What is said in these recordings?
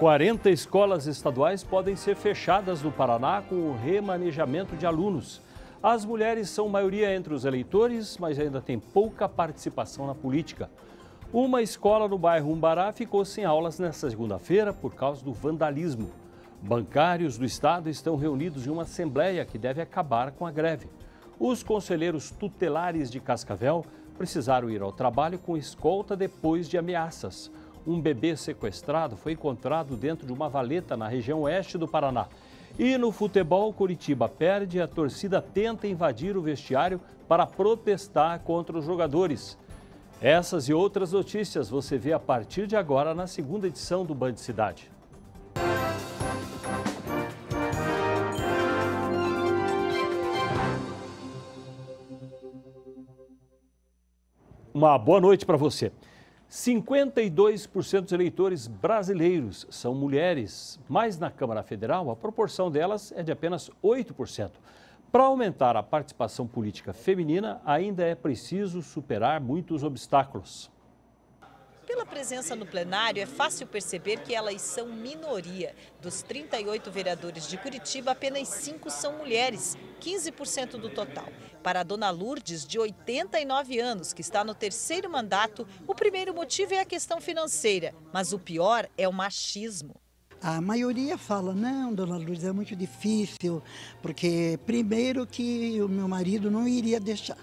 40 escolas estaduais podem ser fechadas no Paraná com o remanejamento de alunos. As mulheres são maioria entre os eleitores, mas ainda tem pouca participação na política. Uma escola no bairro Umbará ficou sem aulas nesta segunda-feira por causa do vandalismo. Bancários do estado estão reunidos em uma assembleia que deve acabar com a greve. Os conselheiros tutelares de Cascavel precisaram ir ao trabalho com escolta depois de ameaças um bebê sequestrado foi encontrado dentro de uma valeta na região oeste do Paraná. E no futebol, Curitiba perde e a torcida tenta invadir o vestiário para protestar contra os jogadores. Essas e outras notícias você vê a partir de agora na segunda edição do Band Cidade. Uma boa noite para você. 52% dos eleitores brasileiros são mulheres, mas na Câmara Federal a proporção delas é de apenas 8%. Para aumentar a participação política feminina, ainda é preciso superar muitos obstáculos. Pela presença no plenário, é fácil perceber que elas são minoria. Dos 38 vereadores de Curitiba, apenas 5 são mulheres, 15% do total. Para a dona Lourdes, de 89 anos, que está no terceiro mandato, o primeiro motivo é a questão financeira, mas o pior é o machismo. A maioria fala, não, dona Lourdes, é muito difícil, porque primeiro que o meu marido não iria deixar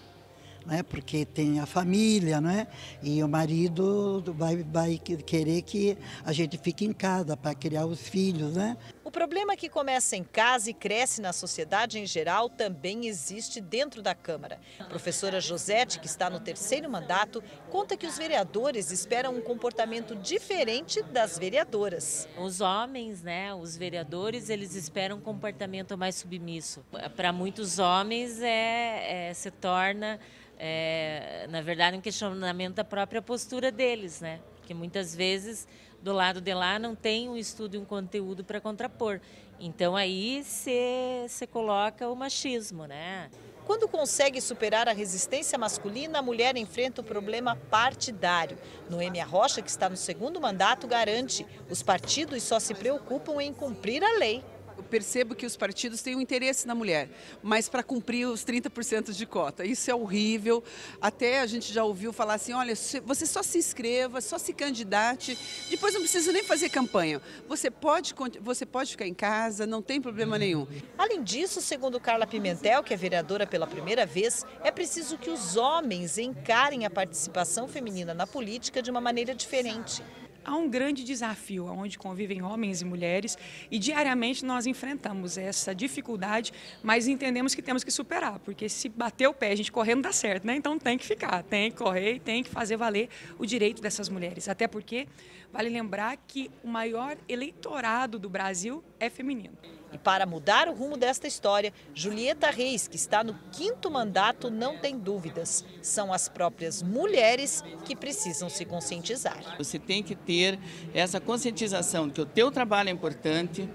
né? Porque tem a família, né? E o marido vai, vai querer que a gente fique em casa para criar os filhos, né? O problema é que começa em casa e cresce na sociedade em geral também existe dentro da Câmara. A professora Josete, que está no terceiro mandato, conta que os vereadores esperam um comportamento diferente das vereadoras. Os homens, né, os vereadores, eles esperam um comportamento mais submisso. Para muitos homens é, é se torna é, na verdade, um questionamento da própria postura deles, né? Porque muitas vezes do lado de lá não tem um estudo e um conteúdo para contrapor. Então aí você coloca o machismo, né? Quando consegue superar a resistência masculina, a mulher enfrenta o problema partidário. Noêmia Rocha, que está no segundo mandato, garante: os partidos só se preocupam em cumprir a lei eu percebo que os partidos têm um interesse na mulher, mas para cumprir os 30% de cota. Isso é horrível. Até a gente já ouviu falar assim: olha, você só se inscreva, só se candidate, depois não precisa nem fazer campanha. Você pode, você pode ficar em casa, não tem problema nenhum. Além disso, segundo Carla Pimentel, que é vereadora pela primeira vez, é preciso que os homens encarem a participação feminina na política de uma maneira diferente há um grande desafio, onde convivem homens e mulheres, e diariamente nós enfrentamos essa dificuldade, mas entendemos que temos que superar, porque se bater o pé, a gente correndo não dá certo, né? Então tem que ficar, tem que correr e tem que fazer valer o direito dessas mulheres. Até porque vale lembrar que o maior eleitorado do Brasil é feminino. E para mudar o rumo desta história, Julieta Reis, que está no quinto mandato, não tem dúvidas. São as próprias mulheres que precisam se conscientizar. Você tem que ter essa conscientização de que o teu trabalho é importante,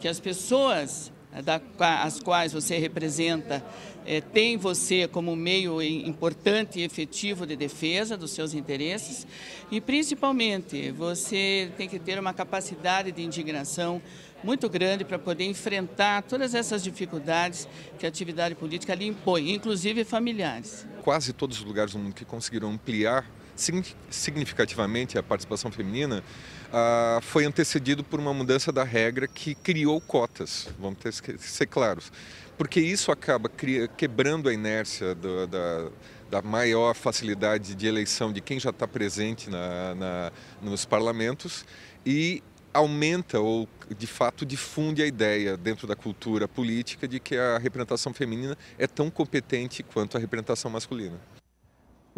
que as pessoas as quais você representa, é, tem você como meio importante e efetivo de defesa dos seus interesses e, principalmente, você tem que ter uma capacidade de indignação muito grande para poder enfrentar todas essas dificuldades que a atividade política lhe impõe, inclusive familiares. Quase todos os lugares do mundo que conseguiram ampliar significativamente a participação feminina ah, foi antecedido por uma mudança da regra que criou cotas, vamos ter que ser claros. Porque isso acaba quebrando a inércia do, da, da maior facilidade de eleição de quem já está presente na, na, nos parlamentos e aumenta ou de fato difunde a ideia dentro da cultura política de que a representação feminina é tão competente quanto a representação masculina.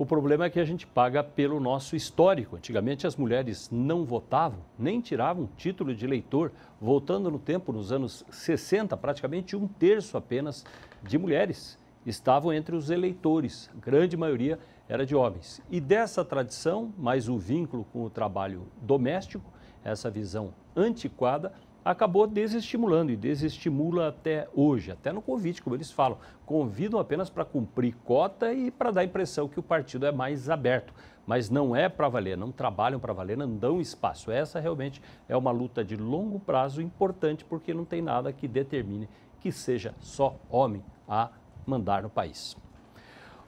O problema é que a gente paga pelo nosso histórico. Antigamente as mulheres não votavam, nem tiravam título de eleitor. Voltando no tempo, nos anos 60, praticamente um terço apenas de mulheres estavam entre os eleitores. A grande maioria era de homens. E dessa tradição, mais o vínculo com o trabalho doméstico, essa visão antiquada, acabou desestimulando e desestimula até hoje, até no convite, como eles falam. Convidam apenas para cumprir cota e para dar a impressão que o partido é mais aberto. Mas não é para valer, não trabalham para valer, não dão espaço. Essa realmente é uma luta de longo prazo importante, porque não tem nada que determine que seja só homem a mandar no país.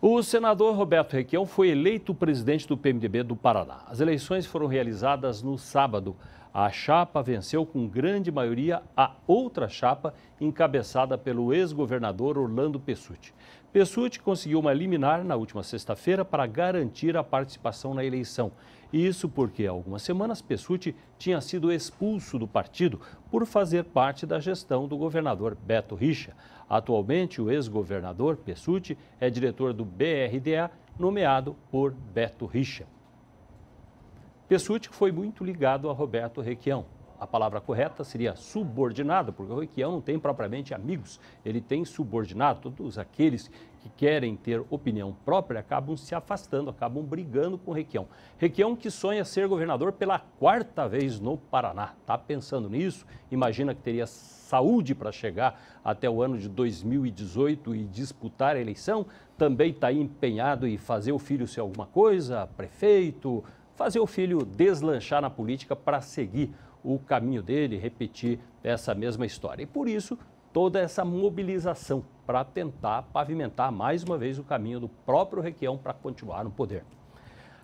O senador Roberto Requião foi eleito presidente do PMDB do Paraná. As eleições foram realizadas no sábado. A chapa venceu com grande maioria a outra chapa encabeçada pelo ex-governador Orlando Pessutti. Pessutti conseguiu uma liminar na última sexta-feira para garantir a participação na eleição. Isso porque, há algumas semanas, Pessutti tinha sido expulso do partido por fazer parte da gestão do governador Beto Richa. Atualmente, o ex-governador Pessutti é diretor do BRDA, nomeado por Beto Richa. Pessutti foi muito ligado a Roberto Requião. A palavra correta seria subordinado, porque o Requião não tem propriamente amigos, ele tem subordinado. Todos aqueles que querem ter opinião própria acabam se afastando, acabam brigando com o Requião. Requião que sonha ser governador pela quarta vez no Paraná. Está pensando nisso? Imagina que teria saúde para chegar até o ano de 2018 e disputar a eleição? Também está empenhado em fazer o filho ser alguma coisa, prefeito, fazer o filho deslanchar na política para seguir o caminho dele, repetir essa mesma história. E por isso, toda essa mobilização para tentar pavimentar mais uma vez o caminho do próprio Requião para continuar no poder.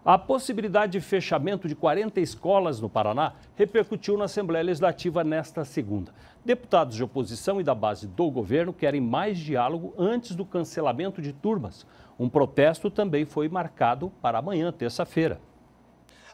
A possibilidade de fechamento de 40 escolas no Paraná repercutiu na Assembleia Legislativa nesta segunda. Deputados de oposição e da base do governo querem mais diálogo antes do cancelamento de turmas. Um protesto também foi marcado para amanhã, terça-feira.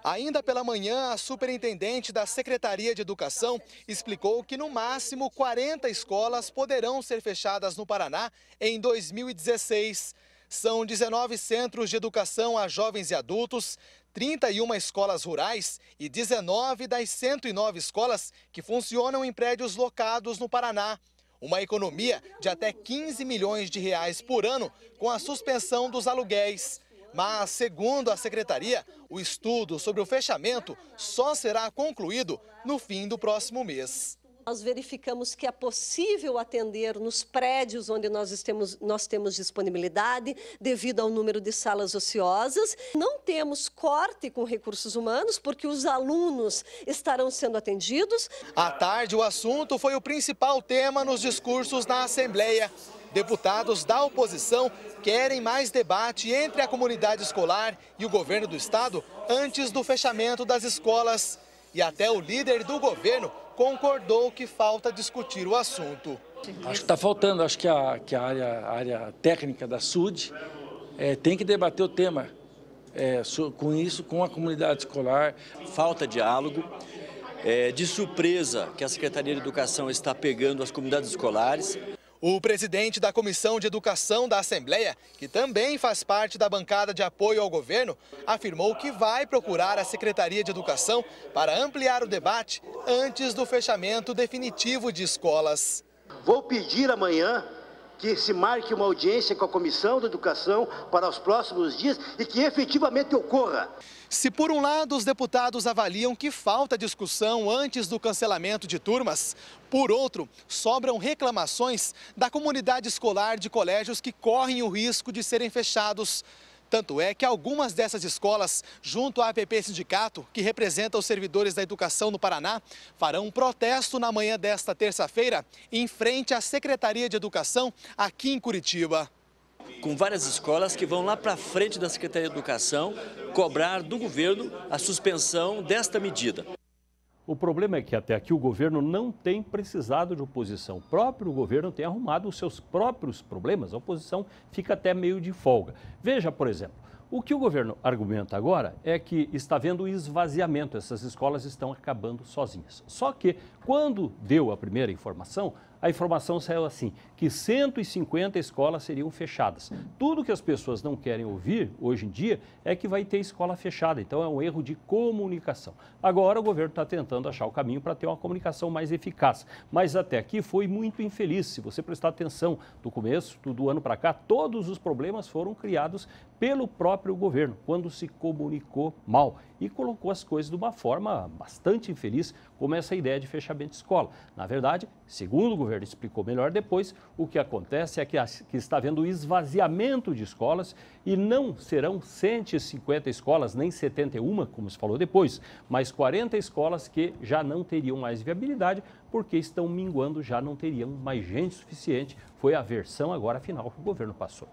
Ainda pela manhã, a superintendente da Secretaria de Educação explicou que no máximo 40 escolas poderão ser fechadas no Paraná em 2016. São 19 centros de educação a jovens e adultos, 31 escolas rurais e 19 das 109 escolas que funcionam em prédios locados no Paraná. Uma economia de até 15 milhões de reais por ano com a suspensão dos aluguéis. Mas, segundo a secretaria, o estudo sobre o fechamento só será concluído no fim do próximo mês. Nós verificamos que é possível atender nos prédios onde nós temos, nós temos disponibilidade, devido ao número de salas ociosas. Não temos corte com recursos humanos, porque os alunos estarão sendo atendidos. À tarde, o assunto foi o principal tema nos discursos na Assembleia. Deputados da oposição querem mais debate entre a comunidade escolar e o governo do estado antes do fechamento das escolas. E até o líder do governo concordou que falta discutir o assunto. Acho que está faltando, acho que a, que a área, área técnica da SUD é, tem que debater o tema é, com isso, com a comunidade escolar. Falta diálogo. É, de surpresa que a Secretaria de Educação está pegando as comunidades escolares. O presidente da Comissão de Educação da Assembleia, que também faz parte da bancada de apoio ao governo, afirmou que vai procurar a Secretaria de Educação para ampliar o debate antes do fechamento definitivo de escolas. Vou pedir amanhã que se marque uma audiência com a Comissão da Educação para os próximos dias e que efetivamente ocorra. Se por um lado os deputados avaliam que falta discussão antes do cancelamento de turmas, por outro, sobram reclamações da comunidade escolar de colégios que correm o risco de serem fechados tanto é que algumas dessas escolas, junto à APP Sindicato, que representa os servidores da educação no Paraná, farão um protesto na manhã desta terça-feira em frente à Secretaria de Educação aqui em Curitiba com várias escolas que vão lá para frente da Secretaria de Educação cobrar do governo a suspensão desta medida. O problema é que até aqui o governo não tem precisado de oposição. O próprio governo tem arrumado os seus próprios problemas, a oposição fica até meio de folga. Veja, por exemplo, o que o governo argumenta agora é que está havendo esvaziamento, essas escolas estão acabando sozinhas. Só que, quando deu a primeira informação, a informação saiu assim, que 150 escolas seriam fechadas. Tudo que as pessoas não querem ouvir hoje em dia é que vai ter escola fechada, então é um erro de comunicação. Agora o governo está tentando achar o caminho para ter uma comunicação mais eficaz, mas até aqui foi muito infeliz. Se você prestar atenção, do começo do ano para cá, todos os problemas foram criados pelo próprio governo, quando se comunicou mal e colocou as coisas de uma forma bastante infeliz, como essa ideia de fechamento de escola. Na verdade, segundo o governo explicou melhor depois, o que acontece é que, que está havendo esvaziamento de escolas e não serão 150 escolas, nem 71, como se falou depois, mas 40 escolas que já não teriam mais viabilidade porque estão minguando, já não teriam mais gente suficiente. Foi a versão agora final que o governo passou.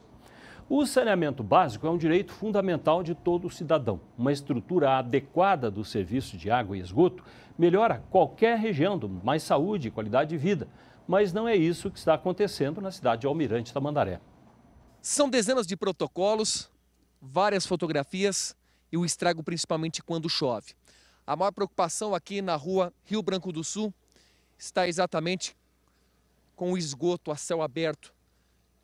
O saneamento básico é um direito fundamental de todo cidadão. Uma estrutura adequada do serviço de água e esgoto melhora qualquer região, mais saúde e qualidade de vida. Mas não é isso que está acontecendo na cidade de Almirante Tamandaré. São dezenas de protocolos, várias fotografias e o estrago principalmente quando chove. A maior preocupação aqui na rua Rio Branco do Sul está exatamente com o esgoto a céu aberto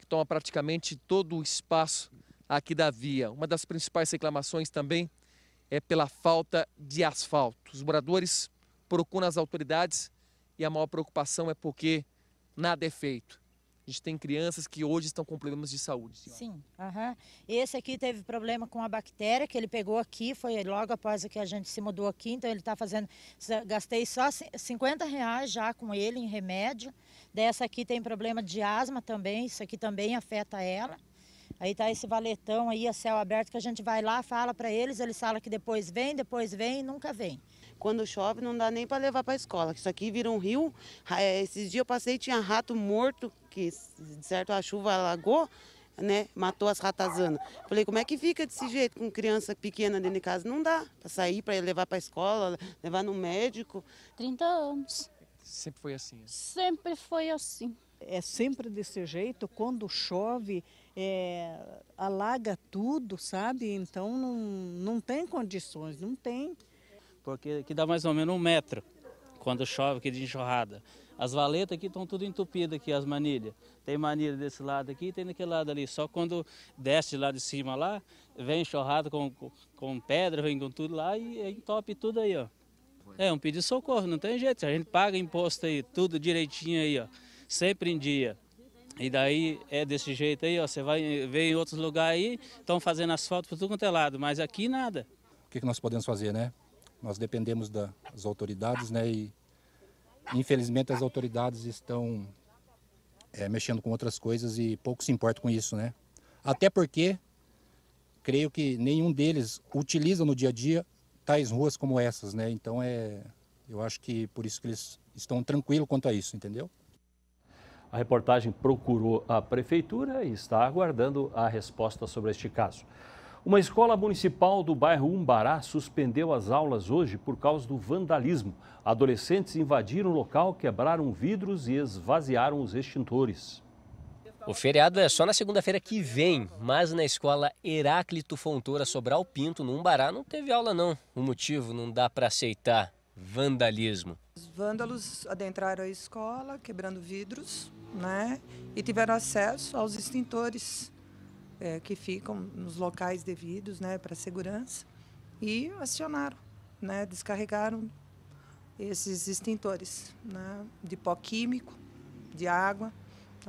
toma praticamente todo o espaço aqui da via. Uma das principais reclamações também é pela falta de asfalto. Os moradores procuram as autoridades e a maior preocupação é porque nada é feito. A gente tem crianças que hoje estão com problemas de saúde. Senhora. Sim, uhum. esse aqui teve problema com a bactéria que ele pegou aqui, foi logo após que a gente se mudou aqui, então ele está fazendo, gastei só 50 reais já com ele em remédio, Dessa aqui tem problema de asma também, isso aqui também afeta ela. Aí tá esse valetão aí a céu aberto que a gente vai lá, fala para eles, eles falam que depois vem, depois vem e nunca vem. Quando chove não dá nem para levar para escola, isso aqui vira um rio. Ah, é, esses dias eu passei tinha rato morto que de certo a chuva alagou, né, matou as ratazanas. Falei, como é que fica desse jeito com criança pequena dentro de casa? Não dá para sair, para levar para escola, levar no médico. 30 anos. Sempre foi assim? Né? Sempre foi assim. É sempre desse jeito, quando chove, é, alaga tudo, sabe? Então não, não tem condições, não tem. Porque aqui dá mais ou menos um metro quando chove aqui de enxurrada. As valetas aqui estão tudo entupidas aqui, as manilhas. Tem manilha desse lado aqui tem daquele lado ali. Só quando desce lá de cima lá, vem enxurrada com, com, com pedra, vem com tudo lá e entope tudo aí, ó. É, um pedido de socorro, não tem jeito. A gente paga imposto aí, tudo direitinho aí, ó. Sempre em dia. E daí é desse jeito aí, ó. Você vai ver em outros lugares aí, estão fazendo asfalto por tudo quanto é lado, mas aqui nada. O que, que nós podemos fazer, né? Nós dependemos das autoridades, né? E infelizmente as autoridades estão é, mexendo com outras coisas e pouco se importa com isso, né? Até porque creio que nenhum deles utiliza no dia a dia tais ruas como essas, né? Então é, eu acho que por isso que eles estão tranquilos quanto a isso, entendeu? A reportagem procurou a prefeitura e está aguardando a resposta sobre este caso. Uma escola municipal do bairro Umbará suspendeu as aulas hoje por causa do vandalismo. Adolescentes invadiram o local, quebraram vidros e esvaziaram os extintores. O feriado é só na segunda-feira que vem, mas na escola Heráclito Fontoura Sobral Pinto, no Umbará, não teve aula não. O motivo não dá para aceitar, vandalismo. Os vândalos adentraram a escola, quebrando vidros, né? E tiveram acesso aos extintores é, que ficam nos locais devidos, né, para segurança, e acionaram, né? Descarregaram esses extintores, né? De pó químico, de água.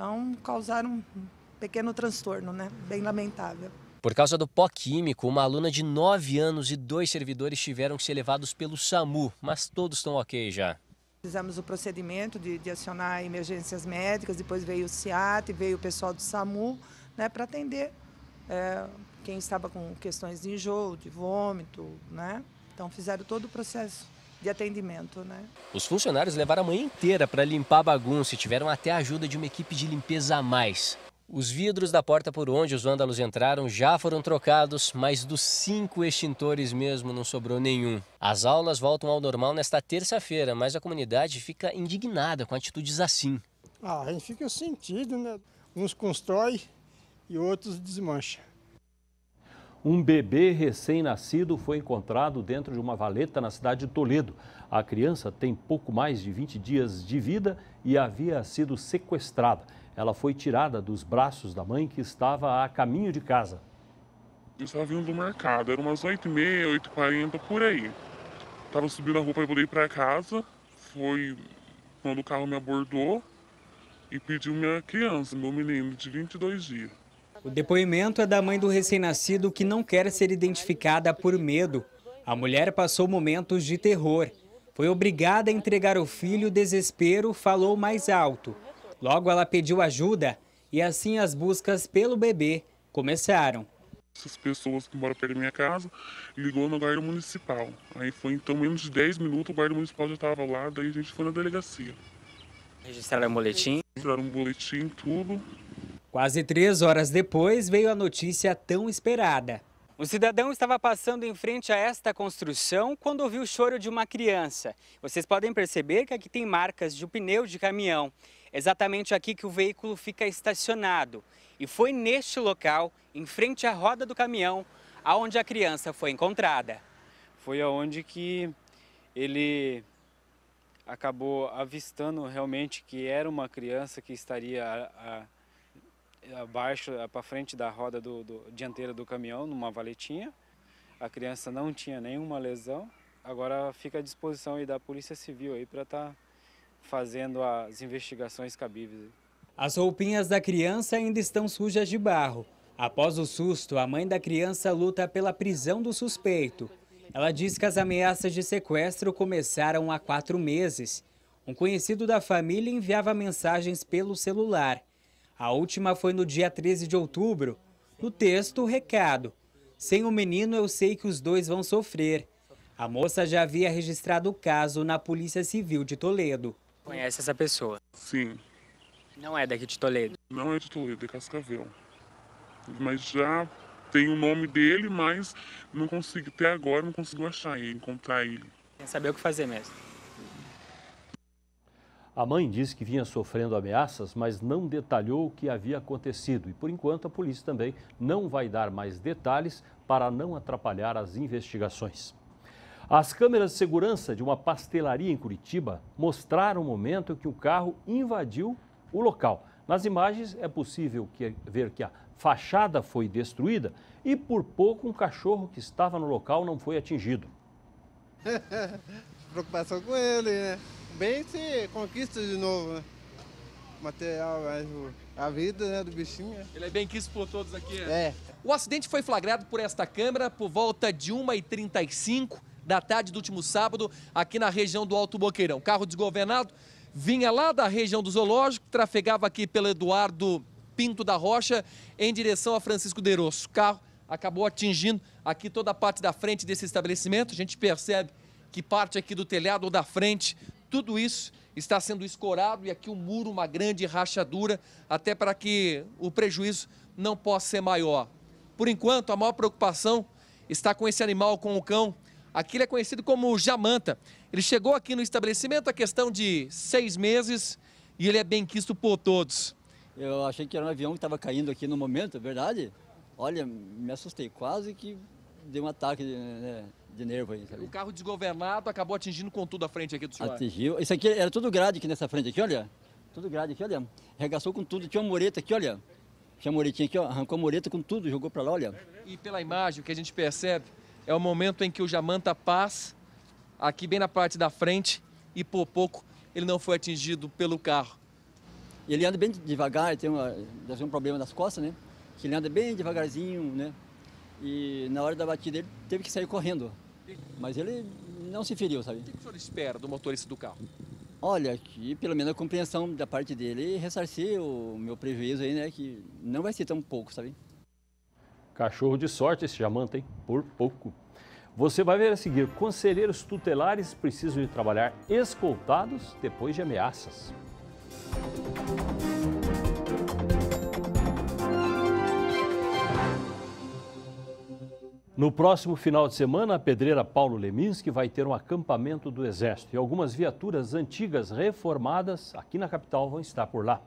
Então, causaram um pequeno transtorno, né? Bem lamentável. Por causa do pó químico, uma aluna de 9 anos e dois servidores tiveram que ser levados pelo SAMU, mas todos estão ok já. Fizemos o procedimento de, de acionar emergências médicas, depois veio o CIAT, veio o pessoal do SAMU, né, para atender é, quem estava com questões de enjoo, de vômito, né? Então fizeram todo o processo de atendimento. Né? Os funcionários levaram a manhã inteira para limpar a bagunça e tiveram até a ajuda de uma equipe de limpeza a mais. Os vidros da porta por onde os vândalos entraram já foram trocados, mas dos cinco extintores mesmo não sobrou nenhum. As aulas voltam ao normal nesta terça-feira, mas a comunidade fica indignada com atitudes assim. Ah, a gente fica sentido, né? Uns constrói e outros desmancha. Um bebê recém-nascido foi encontrado dentro de uma valeta na cidade de Toledo. A criança tem pouco mais de 20 dias de vida e havia sido sequestrada. Ela foi tirada dos braços da mãe que estava a caminho de casa. Eu estava vindo do mercado, eram umas 8h30, 8h40, por aí. Tava subindo a rua para poder ir para casa. Foi quando o carro me abordou e pediu minha criança, meu menino de 22 dias. O depoimento é da mãe do recém-nascido que não quer ser identificada por medo. A mulher passou momentos de terror. Foi obrigada a entregar o filho, desespero falou mais alto. Logo ela pediu ajuda e assim as buscas pelo bebê começaram. Essas pessoas que moram perto da minha casa ligou no guarda municipal. Aí foi então menos de 10 minutos, o guarda municipal já estava lá, daí a gente foi na delegacia. Registraram o um boletim? Registraram um boletim, tudo. Quase três horas depois veio a notícia tão esperada. O cidadão estava passando em frente a esta construção quando ouviu o choro de uma criança. Vocês podem perceber que aqui tem marcas de um pneu de caminhão. exatamente aqui que o veículo fica estacionado. E foi neste local, em frente à roda do caminhão, aonde a criança foi encontrada. Foi aonde que ele acabou avistando realmente que era uma criança que estaria a, a abaixo, eh, para frente da roda do, do, dianteira do caminhão, numa valetinha. A criança não tinha nenhuma lesão. Agora fica à disposição aí da Polícia Civil aí para estar tá fazendo as investigações cabíveis. As roupinhas da criança ainda estão sujas de barro. Após o susto, a mãe da criança luta pela prisão do suspeito. Ela diz que as ameaças de sequestro começaram há quatro meses. Um conhecido da família enviava mensagens pelo celular. A última foi no dia 13 de outubro. No texto, o recado. Sem o menino, eu sei que os dois vão sofrer. A moça já havia registrado o caso na Polícia Civil de Toledo. Conhece essa pessoa? Sim. Não é daqui de Toledo? Não é de Toledo, é Cascavel. Mas já tem o nome dele, mas não consigo, até agora não consigo achar ele, encontrar ele. Quer saber o que fazer mesmo. A mãe disse que vinha sofrendo ameaças, mas não detalhou o que havia acontecido. E por enquanto a polícia também não vai dar mais detalhes para não atrapalhar as investigações. As câmeras de segurança de uma pastelaria em Curitiba mostraram o momento em que um carro invadiu o local. Nas imagens é possível que, ver que a fachada foi destruída e por pouco um cachorro que estava no local não foi atingido. Preocupação com ele, né? bem você conquista de novo, né? Material, né? Tipo, a vida né, do bichinho. Né? Ele é bem quisto por todos aqui. Né? É. O acidente foi flagrado por esta câmera por volta de 1h35 da tarde do último sábado, aqui na região do Alto Boqueirão. Carro desgovernado vinha lá da região do zoológico, trafegava aqui pelo Eduardo Pinto da Rocha em direção a Francisco Derosso. O carro acabou atingindo aqui toda a parte da frente desse estabelecimento. A gente percebe que parte aqui do telhado ou da frente tudo isso está sendo escorado e aqui o um muro, uma grande rachadura, até para que o prejuízo não possa ser maior. Por enquanto, a maior preocupação está com esse animal, com o cão. Aqui ele é conhecido como jamanta. Ele chegou aqui no estabelecimento há questão de seis meses e ele é bem quisto por todos. Eu achei que era um avião que estava caindo aqui no momento, é verdade? Olha, me assustei, quase que dei um ataque, né? de nervo aí, sabe? O carro desgovernado acabou atingindo com tudo a frente aqui do senhor. Atingiu. Isso aqui era tudo grade aqui nessa frente aqui, olha. Tudo grade aqui, olha. Regaçou com tudo. Tinha uma mureta aqui, olha. Tinha uma muretinha aqui, ó. Arrancou a mureta com tudo, jogou pra lá, olha. E pela imagem, o que a gente percebe é o momento em que o Jamanta passa aqui bem na parte da frente e por pouco ele não foi atingido pelo carro. Ele anda bem devagar, tem uma, deve ter um problema nas costas, né? Que ele anda bem devagarzinho, né? E na hora da batida ele teve que sair correndo. Mas ele não se feriu, sabe? O que, o senhor espera do motorista do carro? Olha, que pelo menos a compreensão da parte dele ressarcir o meu prejuízo aí, né? Que não vai ser tão pouco, sabe? Cachorro de sorte esse Jamanta, hein? Por pouco. Você vai ver a seguir: conselheiros tutelares precisam de trabalhar escoltados depois de ameaças. No próximo final de semana, a pedreira Paulo Leminski vai ter um acampamento do Exército e algumas viaturas antigas reformadas aqui na capital vão estar por lá.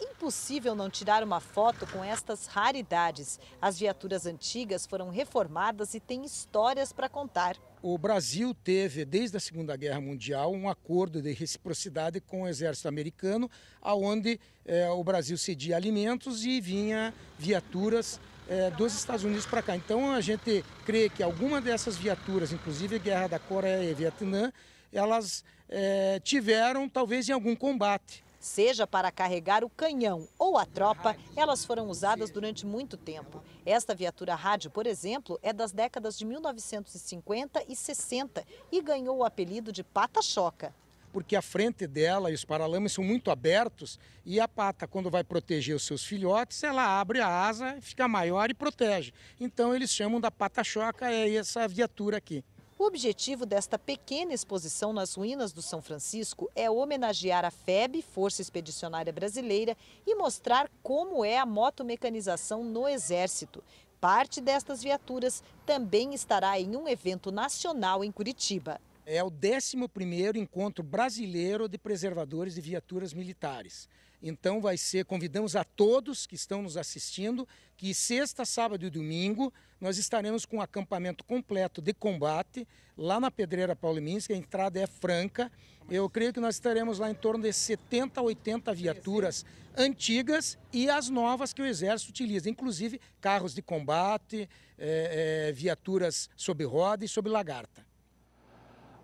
Impossível não tirar uma foto com estas raridades. As viaturas antigas foram reformadas e têm histórias para contar. O Brasil teve, desde a Segunda Guerra Mundial, um acordo de reciprocidade com o exército americano, aonde eh, o Brasil cedia alimentos e vinha viaturas é, dos Estados Unidos para cá. Então a gente crê que alguma dessas viaturas, inclusive a Guerra da Coreia e Vietnã, elas é, tiveram talvez em algum combate. Seja para carregar o canhão ou a tropa, elas foram usadas durante muito tempo. Esta viatura rádio, por exemplo, é das décadas de 1950 e 60 e ganhou o apelido de Pata Choca porque a frente dela e os paralamas são muito abertos e a pata, quando vai proteger os seus filhotes, ela abre a asa, fica maior e protege. Então eles chamam da pata-choca, é essa viatura aqui. O objetivo desta pequena exposição nas ruínas do São Francisco é homenagear a FEB, Força Expedicionária Brasileira, e mostrar como é a motomecanização no Exército. Parte destas viaturas também estará em um evento nacional em Curitiba. É o 11º Encontro Brasileiro de Preservadores de Viaturas Militares. Então vai ser, convidamos a todos que estão nos assistindo, que sexta, sábado e domingo nós estaremos com um acampamento completo de combate lá na Pedreira Pauliminski, a entrada é franca. Eu creio que nós estaremos lá em torno de 70 80 viaturas antigas e as novas que o Exército utiliza, inclusive carros de combate, é, é, viaturas sob roda e sob lagarta.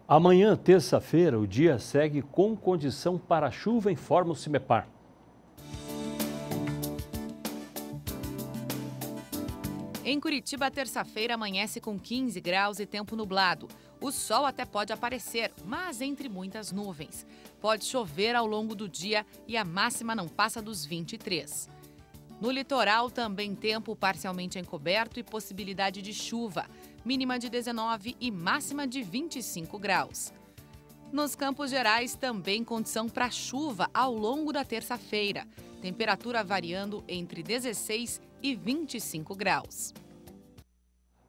Amanhã, terça-feira, o dia segue com condição para chuva, forma o CIMEPAR. Em Curitiba, terça-feira amanhece com 15 graus e tempo nublado. O sol até pode aparecer, mas entre muitas nuvens. Pode chover ao longo do dia e a máxima não passa dos 23. No litoral, também tempo parcialmente encoberto e possibilidade de chuva mínima de 19 e máxima de 25 graus. Nos Campos Gerais, também condição para chuva ao longo da terça-feira, temperatura variando entre 16 e 25 graus.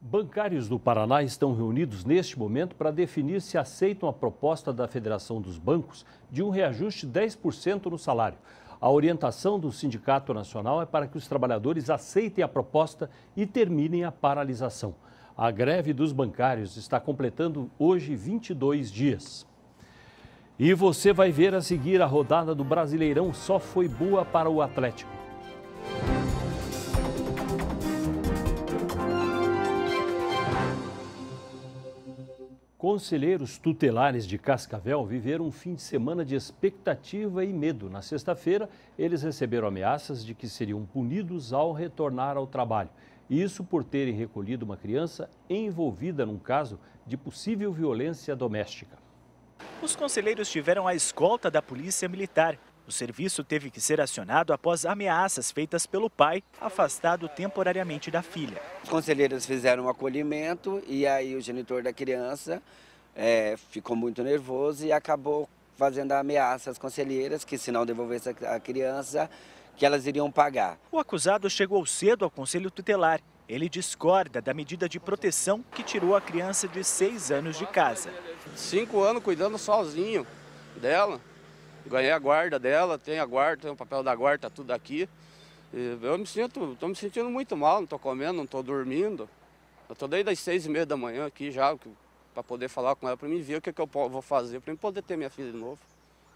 Bancários do Paraná estão reunidos neste momento para definir se aceitam a proposta da Federação dos Bancos de um reajuste 10% no salário. A orientação do Sindicato Nacional é para que os trabalhadores aceitem a proposta e terminem a paralisação. A greve dos bancários está completando hoje 22 dias. E você vai ver a seguir a rodada do Brasileirão só foi boa para o Atlético. Conselheiros tutelares de Cascavel viveram um fim de semana de expectativa e medo. Na sexta-feira, eles receberam ameaças de que seriam punidos ao retornar ao trabalho. Isso por terem recolhido uma criança envolvida num caso de possível violência doméstica. Os conselheiros tiveram a escolta da Polícia Militar. O serviço teve que ser acionado após ameaças feitas pelo pai, afastado temporariamente da filha. Os conselheiros fizeram um acolhimento e aí o genitor da criança é, ficou muito nervoso e acabou fazendo a ameaça às conselheiras que se não devolvesse a criança, que elas iriam pagar. O acusado chegou cedo ao conselho tutelar. Ele discorda da medida de proteção que tirou a criança de seis anos de casa. Cinco anos cuidando sozinho dela. Ganhei a guarda dela, tem a guarda, tem o papel da guarda, tá tudo aqui. Eu me sinto, estou me sentindo muito mal, não estou comendo, não estou dormindo. Eu estou desde as seis e meia da manhã aqui já, para poder falar com ela, para me ver o que, é que eu vou fazer, para poder ter minha filha de novo.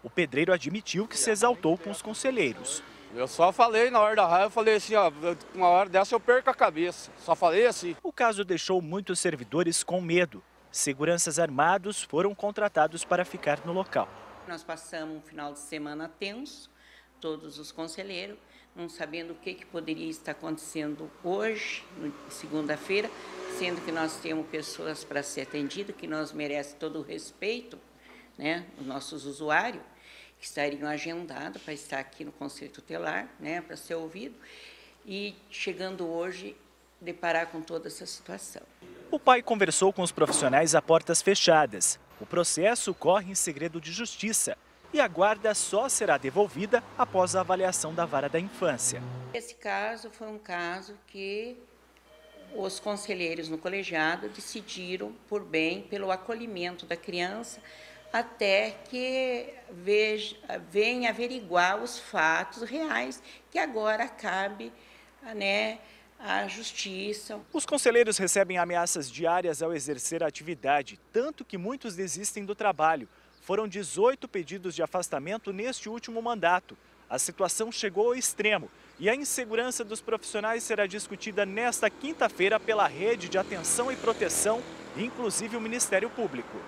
O pedreiro admitiu que se exaltou com os conselheiros. Eu só falei na hora da raiva, eu falei assim, ó, uma hora dessa eu perco a cabeça. Só falei assim. O caso deixou muitos servidores com medo. Seguranças armados foram contratados para ficar no local. Nós passamos um final de semana tenso, todos os conselheiros, não sabendo o que, que poderia estar acontecendo hoje, segunda-feira, sendo que nós temos pessoas para ser atendidas, que nós merecemos todo o respeito, né, os nossos usuários que estariam agendados para estar aqui no Conselho Tutelar, né, para ser ouvido, e chegando hoje, deparar com toda essa situação. O pai conversou com os profissionais a portas fechadas. O processo corre em segredo de justiça e a guarda só será devolvida após a avaliação da vara da infância. Esse caso foi um caso que os conselheiros no colegiado decidiram por bem pelo acolhimento da criança, até que veja, venha averiguar os fatos reais que agora cabe né, à justiça. Os conselheiros recebem ameaças diárias ao exercer a atividade, tanto que muitos desistem do trabalho. Foram 18 pedidos de afastamento neste último mandato. A situação chegou ao extremo e a insegurança dos profissionais será discutida nesta quinta-feira pela Rede de Atenção e Proteção, inclusive o Ministério Público.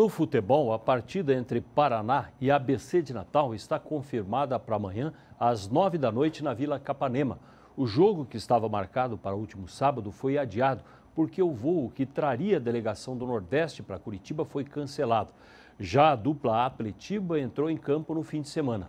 No futebol, a partida entre Paraná e ABC de Natal está confirmada para amanhã às nove da noite na Vila Capanema. O jogo que estava marcado para o último sábado foi adiado porque o voo que traria a delegação do Nordeste para Curitiba foi cancelado. Já a dupla Atletiba entrou em campo no fim de semana.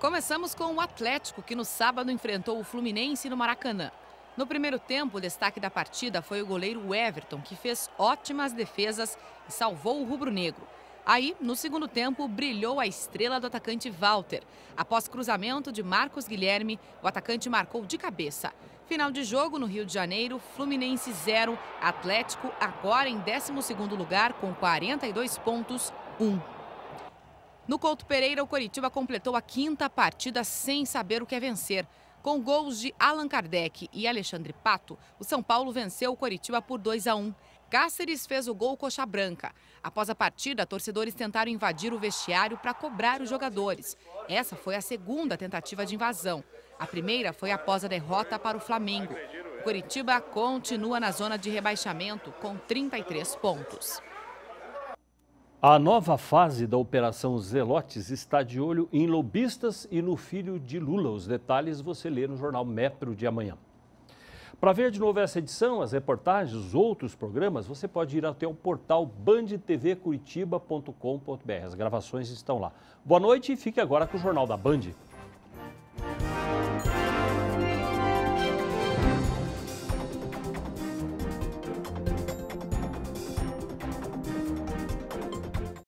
Começamos com o Atlético, que no sábado enfrentou o Fluminense no Maracanã. No primeiro tempo, o destaque da partida foi o goleiro Everton, que fez ótimas defesas e salvou o rubro-negro. Aí, no segundo tempo, brilhou a estrela do atacante Walter. Após cruzamento de Marcos Guilherme, o atacante marcou de cabeça. Final de jogo no Rio de Janeiro, Fluminense 0, Atlético agora em 12º lugar com 42 pontos, 1. No Couto Pereira, o Coritiba completou a quinta partida sem saber o que é vencer. Com gols de Allan Kardec e Alexandre Pato, o São Paulo venceu o Coritiba por 2 a 1. Cáceres fez o gol coxa branca. Após a partida, torcedores tentaram invadir o vestiário para cobrar os jogadores. Essa foi a segunda tentativa de invasão. A primeira foi após a derrota para o Flamengo. O Coritiba continua na zona de rebaixamento com 33 pontos. A nova fase da Operação Zelotes está de olho em lobistas e no filho de Lula. Os detalhes você lê no jornal Metro de amanhã. Para ver de novo essa edição, as reportagens, os outros programas, você pode ir até o portal bandtvcuritiba.com.br. As gravações estão lá. Boa noite e fique agora com o Jornal da Band.